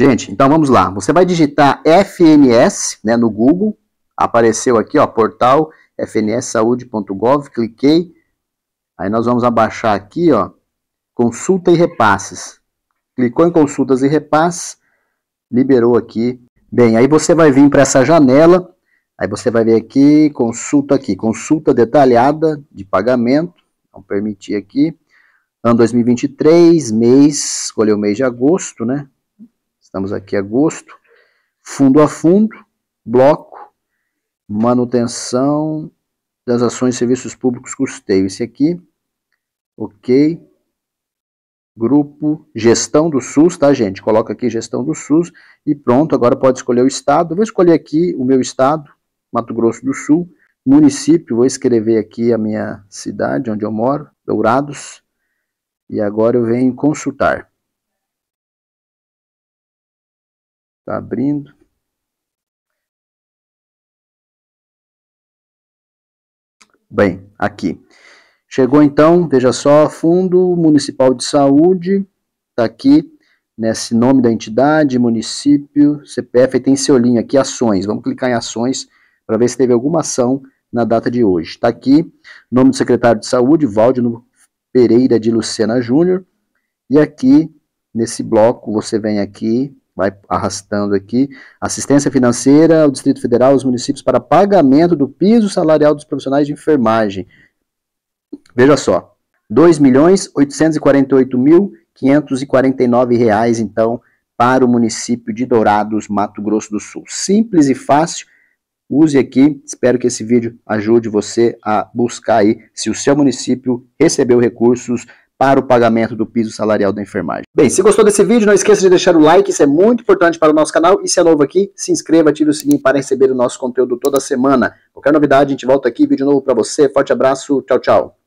Gente, então vamos lá. Você vai digitar FNS né, no Google. Apareceu aqui, ó, portal fnssaude.gov. Cliquei. Aí nós vamos abaixar aqui, ó, consulta e repasses. Clicou em consultas e repasses, liberou aqui. Bem, aí você vai vir para essa janela. Aí você vai ver aqui, consulta aqui, consulta detalhada de pagamento. Vamos permitir aqui. Ano 2023, mês, escolheu o mês de agosto, né? Estamos aqui agosto. Fundo a fundo, bloco, manutenção das ações e serviços públicos custeio. Esse aqui, ok. Grupo, gestão do SUS, tá, gente? Coloca aqui gestão do SUS e pronto. Agora pode escolher o estado. Vou escolher aqui o meu estado, Mato Grosso do Sul. Município, vou escrever aqui a minha cidade, onde eu moro, Dourados. E agora eu venho consultar. Está abrindo. Bem, aqui. Chegou então, veja só, Fundo Municipal de Saúde, está aqui, nesse nome da entidade, município, CPF, e tem seu link aqui, ações. Vamos clicar em ações para ver se teve alguma ação na data de hoje. Está aqui, nome do secretário de saúde, Valdino Pereira de Lucena Júnior. E aqui, nesse bloco, você vem aqui vai arrastando aqui, assistência financeira ao Distrito Federal, aos municípios para pagamento do piso salarial dos profissionais de enfermagem. Veja só, R$ 2.848.549, então, para o município de Dourados, Mato Grosso do Sul. Simples e fácil, use aqui, espero que esse vídeo ajude você a buscar aí se o seu município recebeu recursos para o pagamento do piso salarial da enfermagem. Bem, se gostou desse vídeo, não esqueça de deixar o like, isso é muito importante para o nosso canal. E se é novo aqui, se inscreva, ative o sininho para receber o nosso conteúdo toda semana. Qualquer novidade, a gente volta aqui, vídeo novo para você. Forte abraço, tchau, tchau.